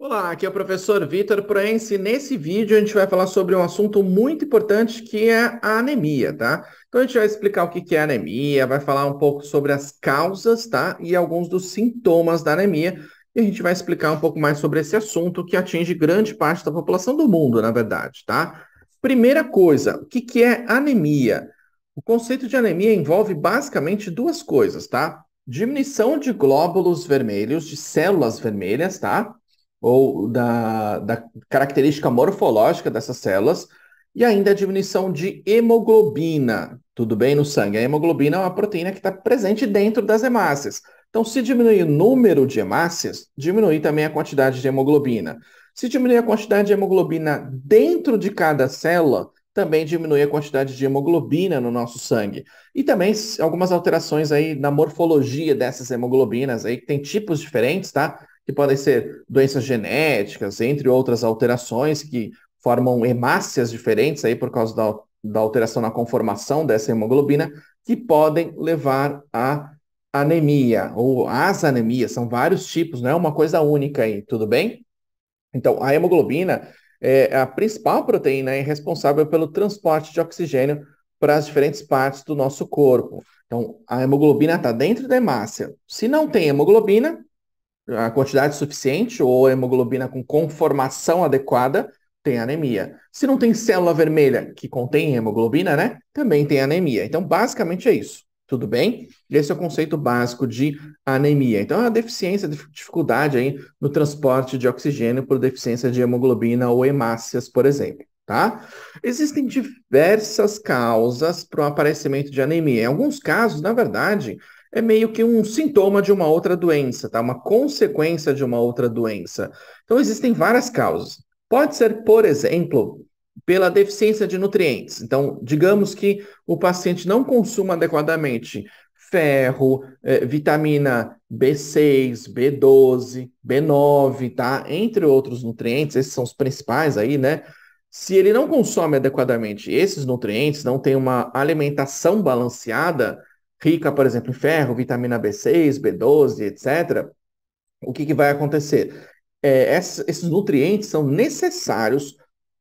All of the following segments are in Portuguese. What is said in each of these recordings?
Olá, aqui é o professor Vitor Proense. Nesse vídeo a gente vai falar sobre um assunto muito importante que é a anemia, tá? Então a gente vai explicar o que é anemia, vai falar um pouco sobre as causas, tá? E alguns dos sintomas da anemia. E a gente vai explicar um pouco mais sobre esse assunto que atinge grande parte da população do mundo, na verdade, tá? Primeira coisa, o que, que é anemia? O conceito de anemia envolve basicamente duas coisas, tá? Diminuição de glóbulos vermelhos, de células vermelhas, tá? ou da, da característica morfológica dessas células, e ainda a diminuição de hemoglobina, tudo bem, no sangue. A hemoglobina é uma proteína que está presente dentro das hemácias. Então, se diminuir o número de hemácias, diminui também a quantidade de hemoglobina. Se diminuir a quantidade de hemoglobina dentro de cada célula, também diminui a quantidade de hemoglobina no nosso sangue. E também algumas alterações aí na morfologia dessas hemoglobinas aí, que tem tipos diferentes, tá? que podem ser doenças genéticas, entre outras alterações que formam hemácias diferentes aí por causa da, da alteração na conformação dessa hemoglobina, que podem levar à anemia ou às anemias, são vários tipos, não é uma coisa única aí, tudo bem? Então, a hemoglobina é a principal proteína é responsável pelo transporte de oxigênio para as diferentes partes do nosso corpo. Então, a hemoglobina está dentro da hemácia. Se não tem hemoglobina, a quantidade suficiente ou hemoglobina com conformação adequada, tem anemia. Se não tem célula vermelha que contém hemoglobina, né? Também tem anemia. Então, basicamente é isso. Tudo bem? Esse é o conceito básico de anemia. Então, é a deficiência, dificuldade aí no transporte de oxigênio por deficiência de hemoglobina ou hemácias, por exemplo. Tá? Existem diversas causas para o aparecimento de anemia. Em alguns casos, na verdade, é meio que um sintoma de uma outra doença, tá? Uma consequência de uma outra doença. Então existem várias causas. Pode ser, por exemplo, pela deficiência de nutrientes. Então, digamos que o paciente não consuma adequadamente ferro, eh, vitamina B6, B12, B9, tá? Entre outros nutrientes, esses são os principais aí, né? Se ele não consome adequadamente esses nutrientes, não tem uma alimentação balanceada, rica, por exemplo, em ferro, vitamina B6, B12, etc., o que, que vai acontecer? É, esses nutrientes são necessários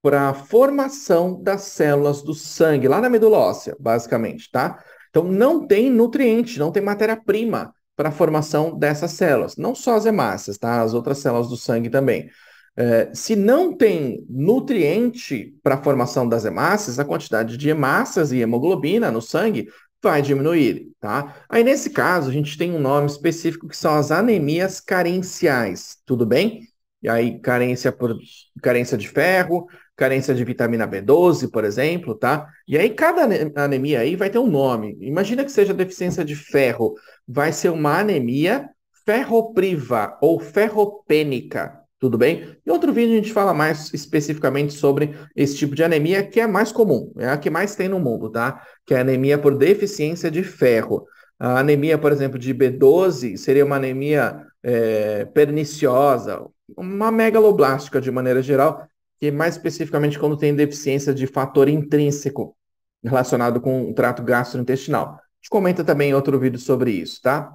para a formação das células do sangue, lá na medula óssea, basicamente, tá? Então, não tem nutriente, não tem matéria-prima para a formação dessas células. Não só as hemácias, tá? As outras células do sangue também. É, se não tem nutriente para a formação das hemácias, a quantidade de hemácias e hemoglobina no sangue vai diminuir, tá? Aí, nesse caso, a gente tem um nome específico que são as anemias carenciais, tudo bem? E aí, carência, por, carência de ferro, carência de vitamina B12, por exemplo, tá? E aí, cada anemia aí vai ter um nome. Imagina que seja deficiência de ferro, vai ser uma anemia ferropriva ou ferropênica, tudo bem? Em outro vídeo a gente fala mais especificamente sobre esse tipo de anemia que é mais comum, é a que mais tem no mundo, tá? Que é a anemia por deficiência de ferro. A anemia, por exemplo, de B12 seria uma anemia é, perniciosa, uma megaloblástica de maneira geral, que mais especificamente quando tem deficiência de fator intrínseco relacionado com o trato gastrointestinal. A gente comenta também em outro vídeo sobre isso, tá?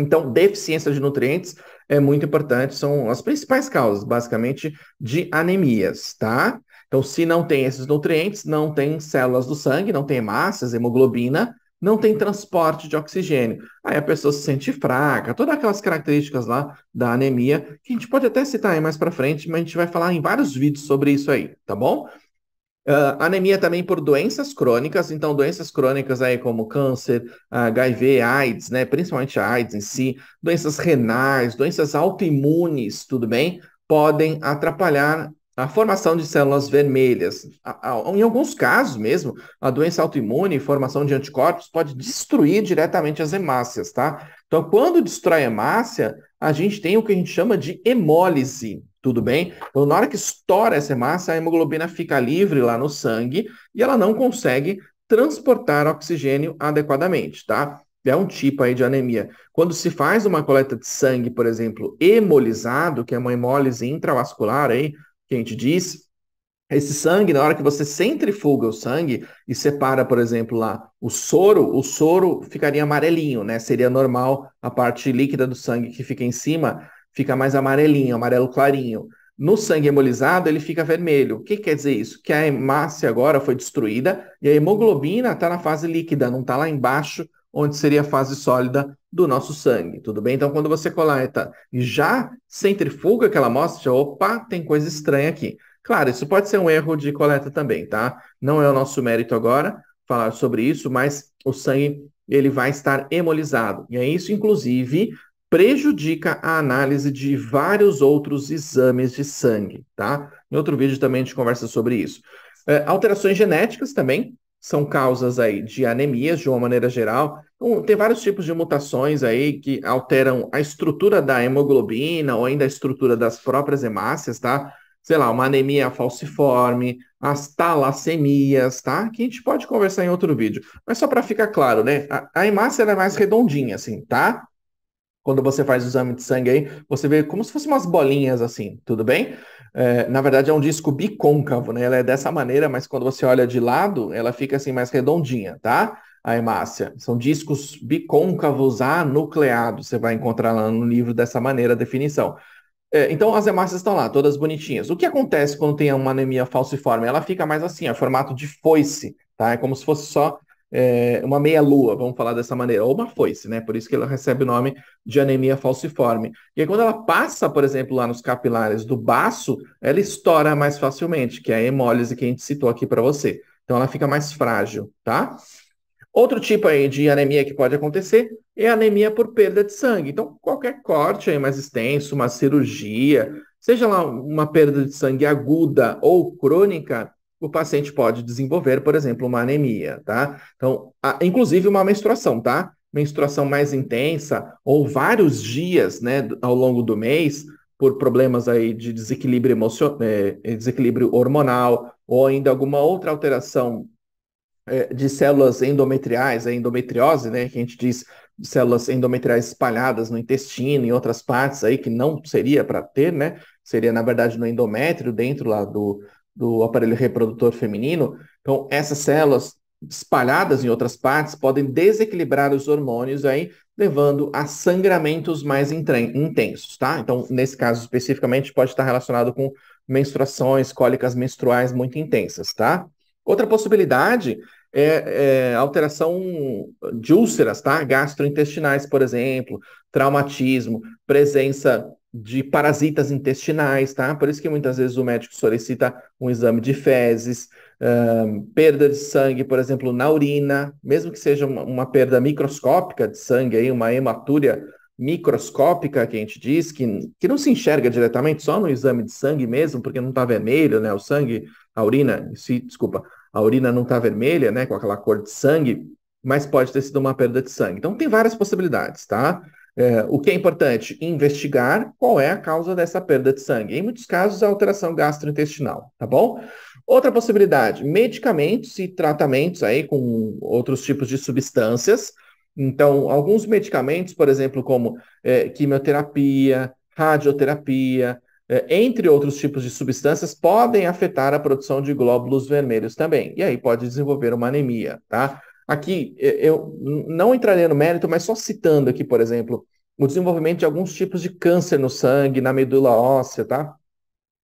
Então, deficiência de nutrientes é muito importante, são as principais causas, basicamente, de anemias, tá? Então, se não tem esses nutrientes, não tem células do sangue, não tem hemácias, hemoglobina, não tem transporte de oxigênio. Aí a pessoa se sente fraca, todas aquelas características lá da anemia, que a gente pode até citar aí mais para frente, mas a gente vai falar em vários vídeos sobre isso aí, tá bom? Uh, anemia também por doenças crônicas, então doenças crônicas aí como câncer, HIV, AIDS, né? Principalmente a AIDS em si, doenças renais, doenças autoimunes, tudo bem? Podem atrapalhar a formação de células vermelhas. Em alguns casos mesmo, a doença autoimune, formação de anticorpos, pode destruir diretamente as hemácias, tá? Então, quando destrói a hemácia, a gente tem o que a gente chama de hemólise. Tudo bem? Então, na hora que estoura essa massa, a hemoglobina fica livre lá no sangue e ela não consegue transportar oxigênio adequadamente, tá? É um tipo aí de anemia. Quando se faz uma coleta de sangue, por exemplo, hemolizado, que é uma hemólise intravascular aí, que a gente diz, esse sangue, na hora que você centrifuga o sangue e separa, por exemplo, lá o soro, o soro ficaria amarelinho, né? Seria normal a parte líquida do sangue que fica em cima fica mais amarelinho, amarelo clarinho. No sangue hemolizado, ele fica vermelho. O que quer dizer isso? Que a hemácia agora foi destruída e a hemoglobina está na fase líquida, não está lá embaixo, onde seria a fase sólida do nosso sangue, tudo bem? Então, quando você coleta e já centrifuga aquela amostra, opa, tem coisa estranha aqui. Claro, isso pode ser um erro de coleta também, tá? Não é o nosso mérito agora falar sobre isso, mas o sangue ele vai estar hemolizado. E é isso, inclusive, prejudica a análise de vários outros exames de sangue, tá? Em outro vídeo também a gente conversa sobre isso. É, alterações genéticas também são causas aí de anemias de uma maneira geral. Então, tem vários tipos de mutações aí que alteram a estrutura da hemoglobina ou ainda a estrutura das próprias hemácias, tá? Sei lá, uma anemia falciforme, as talassemias, tá? Que a gente pode conversar em outro vídeo. Mas só para ficar claro, né? A, a hemácia é mais redondinha, assim, tá? quando você faz o exame de sangue aí, você vê como se fossem umas bolinhas assim, tudo bem? É, na verdade é um disco bicôncavo, né? Ela é dessa maneira, mas quando você olha de lado, ela fica assim mais redondinha, tá? A hemácia. São discos bicôncavos anucleados. Você vai encontrar lá no livro dessa maneira a definição. É, então as hemácias estão lá, todas bonitinhas. O que acontece quando tem uma anemia falciforme? Ela fica mais assim, é formato de foice, tá? É como se fosse só é, uma meia-lua, vamos falar dessa maneira, ou uma foice, né? Por isso que ela recebe o nome de anemia falciforme. E aí, quando ela passa, por exemplo, lá nos capilares do baço, ela estoura mais facilmente, que é a hemólise que a gente citou aqui para você. Então, ela fica mais frágil, tá? Outro tipo aí de anemia que pode acontecer é anemia por perda de sangue. Então, qualquer corte aí mais extenso, uma cirurgia, seja lá uma perda de sangue aguda ou crônica, o paciente pode desenvolver, por exemplo, uma anemia, tá? Então, a, inclusive uma menstruação, tá? Menstruação mais intensa ou vários dias, né, ao longo do mês, por problemas aí de desequilíbrio emocional, é, é, desequilíbrio hormonal ou ainda alguma outra alteração é, de células endometriais, a endometriose, né, que a gente diz células endometriais espalhadas no intestino e outras partes aí que não seria para ter, né? Seria na verdade no endométrio dentro lá do do aparelho reprodutor feminino. Então, essas células espalhadas em outras partes podem desequilibrar os hormônios aí, levando a sangramentos mais intensos, tá? Então, nesse caso especificamente, pode estar relacionado com menstruações, cólicas menstruais muito intensas, tá? Outra possibilidade é, é, alteração de úlceras, tá? Gastrointestinais, por exemplo, traumatismo, presença de parasitas intestinais, tá? Por isso que muitas vezes o médico solicita um exame de fezes, um, perda de sangue, por exemplo, na urina, mesmo que seja uma, uma, perda microscópica de sangue, aí, uma hematúria microscópica que a gente diz, que, que não se enxerga diretamente, só no exame de sangue mesmo, porque não está vermelho, né? O sangue, a urina, se, desculpa, a urina não está vermelha, né? Com aquela cor de sangue, mas pode ter sido uma perda de sangue. Então tem várias possibilidades, tá? É, o que é importante? Investigar qual é a causa dessa perda de sangue. Em muitos casos, a alteração gastrointestinal, tá bom? Outra possibilidade, medicamentos e tratamentos aí com outros tipos de substâncias. Então, alguns medicamentos, por exemplo, como é, quimioterapia, radioterapia, é, entre outros tipos de substâncias, podem afetar a produção de glóbulos vermelhos também. E aí pode desenvolver uma anemia, tá? Aqui é, eu não entraria no mérito, mas só citando aqui, por exemplo, o desenvolvimento de alguns tipos de câncer no sangue, na medula óssea, tá?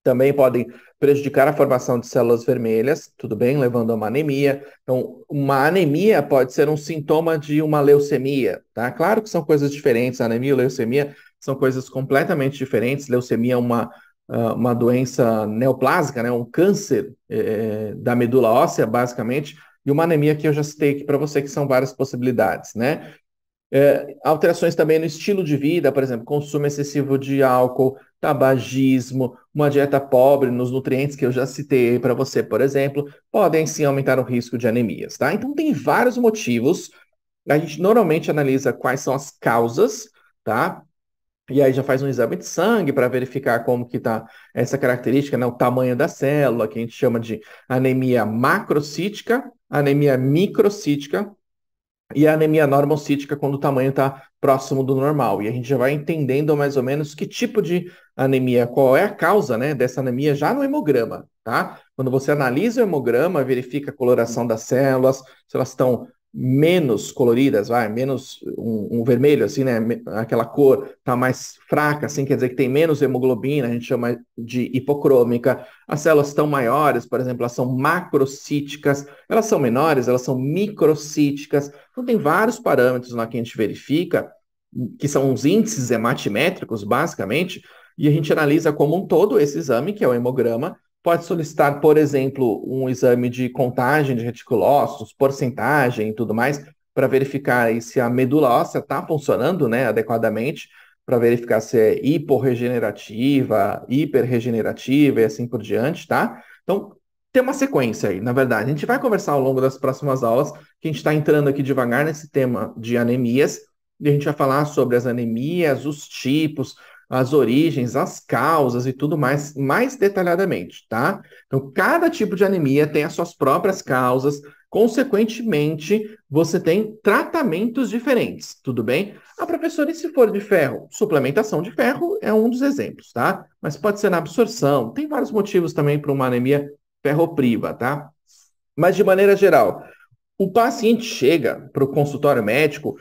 Também podem prejudicar a formação de células vermelhas, tudo bem, levando a uma anemia. Então, uma anemia pode ser um sintoma de uma leucemia, tá? Claro que são coisas diferentes, anemia e leucemia são coisas completamente diferentes. Leucemia é uma, ah, uma doença neoplásica, né? um câncer é, da medula óssea, basicamente, e uma anemia que eu já citei aqui para você, que são várias possibilidades, né? É, alterações também no estilo de vida, por exemplo, consumo excessivo de álcool, tabagismo, uma dieta pobre nos nutrientes que eu já citei para você, por exemplo, podem sim aumentar o risco de anemias, tá? Então tem vários motivos. A gente normalmente analisa quais são as causas, tá? E aí já faz um exame de sangue para verificar como que está essa característica, né? o tamanho da célula, que a gente chama de anemia macrocítica, anemia microcítica e a anemia normocítica quando o tamanho está próximo do normal. E a gente já vai entendendo mais ou menos que tipo de anemia, qual é a causa né, dessa anemia já no hemograma, tá? Quando você analisa o hemograma, verifica a coloração das células, se elas estão menos coloridas, vai, menos um, um, vermelho, assim, né? Aquela cor tá mais fraca, assim, quer dizer que tem menos hemoglobina, a gente chama de hipocrômica. As células estão maiores, por exemplo, elas são macrocíticas, elas são menores, elas são microcíticas. Então tem vários parâmetros lá que a gente verifica, que são os índices hematimétricos, basicamente, e a gente analisa como um todo esse exame, que é o hemograma, pode solicitar, por exemplo, um exame de contagem de reticulócitos, porcentagem e tudo mais, para verificar se a medula óssea está funcionando né, adequadamente, para verificar se é hiporregenerativa, hiperregenerativa e assim por diante, tá? Então, tem uma sequência aí, na verdade. A gente vai conversar ao longo das próximas aulas, que a gente está entrando aqui devagar nesse tema de anemias, e a gente vai falar sobre as anemias, os tipos, as origens, as causas e tudo mais, mais detalhadamente, tá? Então, cada tipo de anemia tem as suas próprias causas, consequentemente, você tem tratamentos diferentes, tudo bem? A professora, e se for de ferro? Suplementação de ferro é um dos exemplos, tá? Mas pode ser na absorção, tem vários motivos também para uma anemia ferropriva, tá? Mas, de maneira geral, o paciente chega para o consultório médico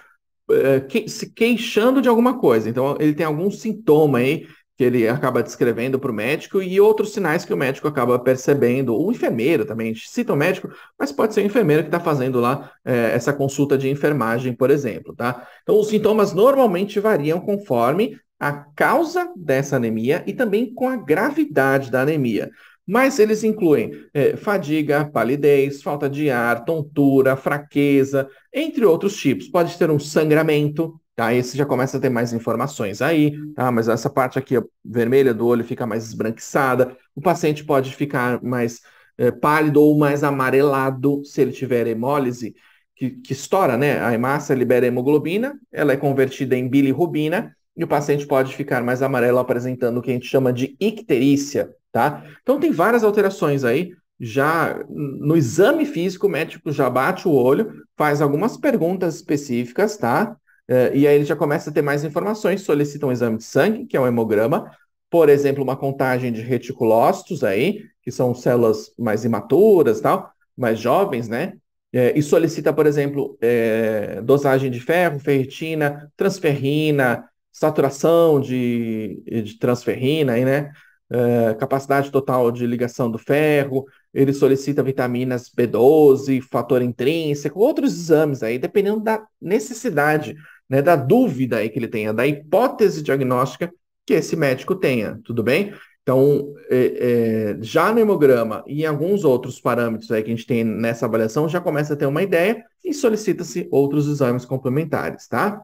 é, que, se queixando de alguma coisa. Então, ele tem algum sintoma aí que ele acaba descrevendo para o médico e outros sinais que o médico acaba percebendo, ou enfermeiro também, a gente cita o médico, mas pode ser o enfermeiro que está fazendo lá é, essa consulta de enfermagem, por exemplo, tá? Então, os sintomas normalmente variam conforme a causa dessa anemia e também com a gravidade da anemia. Mas eles incluem é, fadiga, palidez, falta de ar, tontura, fraqueza, entre outros tipos. Pode ter um sangramento, tá? Esse já começa a ter mais informações aí, tá? Mas essa parte aqui vermelha do olho fica mais esbranquiçada. O paciente pode ficar mais é, pálido ou mais amarelado se ele tiver hemólise, que, que estoura, né? A hemácia libera hemoglobina, ela é convertida em bilirrubina e o paciente pode ficar mais amarelo apresentando o que a gente chama de icterícia, tá? Então tem várias alterações aí. Já no exame físico, o médico já bate o olho, faz algumas perguntas específicas, tá? Eh, e aí ele já começa a ter mais informações, solicita um exame de sangue, que é um hemograma, por exemplo, uma contagem de reticulócitos aí, que são células mais imaturas, tal, mais jovens, né? Eh, e solicita, por exemplo, eh, dosagem de ferro, ferritina, transferrina, saturação de, de transferrina, aí, né? Eh, capacidade total de ligação do ferro, ele solicita vitaminas B12, fator intrínseco, outros exames aí, dependendo da necessidade, né, da dúvida aí que ele tenha, da hipótese diagnóstica que esse médico tenha, tudo bem? Então, é, é, já no hemograma e em alguns outros parâmetros aí que a gente tem nessa avaliação, já começa a ter uma ideia e solicita-se outros exames complementares, tá?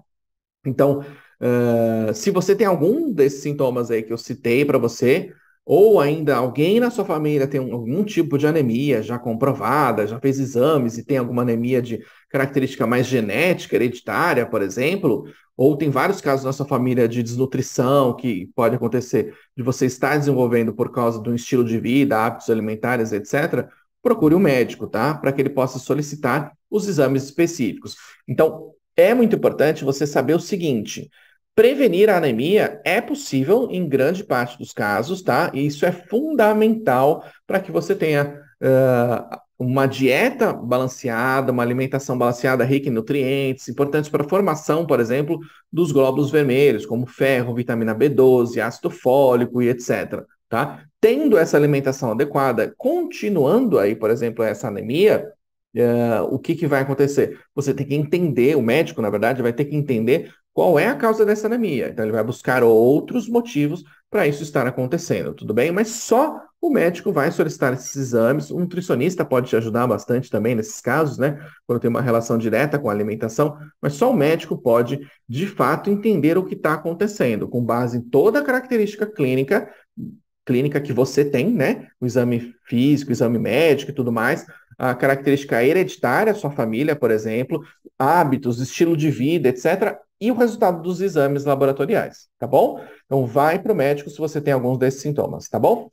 Então, Uh, se você tem algum desses sintomas aí que eu citei para você, ou ainda alguém na sua família tem um, algum tipo de anemia já comprovada, já fez exames e tem alguma anemia de característica mais genética, hereditária, por exemplo, ou tem vários casos na sua família de desnutrição que pode acontecer de você estar desenvolvendo por causa de um estilo de vida, hábitos alimentares, etc., procure um médico, tá? Para que ele possa solicitar os exames específicos. Então, é muito importante você saber o seguinte: Prevenir a anemia é possível em grande parte dos casos, tá? E isso é fundamental para que você tenha uh, uma dieta balanceada, uma alimentação balanceada rica em nutrientes, importantes para a formação, por exemplo, dos glóbulos vermelhos, como ferro, vitamina B12, ácido fólico e etc. Tá? Tendo essa alimentação adequada, continuando aí, por exemplo, essa anemia, uh, o que, que vai acontecer? Você tem que entender, o médico, na verdade, vai ter que entender qual é a causa dessa anemia. Então, ele vai buscar outros motivos para isso estar acontecendo, tudo bem? Mas só o médico vai solicitar esses exames. O nutricionista pode te ajudar bastante também nesses casos, né? Quando tem uma relação direta com a alimentação, mas só o médico pode, de fato, entender o que está acontecendo, com base em toda a característica clínica, clínica que você tem, né? O exame físico, o exame médico e tudo mais, a característica hereditária sua família, por exemplo, hábitos, estilo de vida, etc., e o resultado dos exames laboratoriais, tá bom? Então vai para o médico se você tem alguns desses sintomas, tá bom?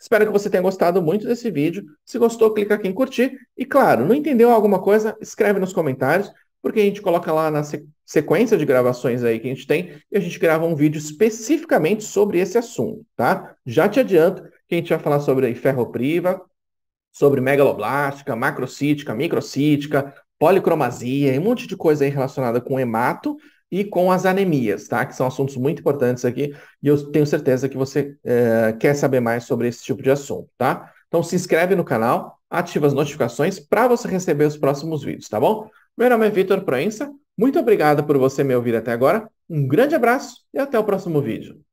Espero que você tenha gostado muito desse vídeo. Se gostou, clica aqui em curtir. E claro, não entendeu alguma coisa, escreve nos comentários, porque a gente coloca lá na sequência de gravações aí que a gente tem e a gente grava um vídeo especificamente sobre esse assunto, tá? Já te adianto que a gente vai falar sobre ferropriva, sobre megaloblástica, macrocítica, microcítica, policromasia e um monte de coisa aí relacionada com hemato e com as anemias, tá? Que são assuntos muito importantes aqui e eu tenho certeza que você é, quer saber mais sobre esse tipo de assunto, tá? Então se inscreve no canal, ativa as notificações para você receber os próximos vídeos, tá bom? Meu nome é Vitor Proença, muito obrigado por você me ouvir até agora, um grande abraço e até o próximo vídeo.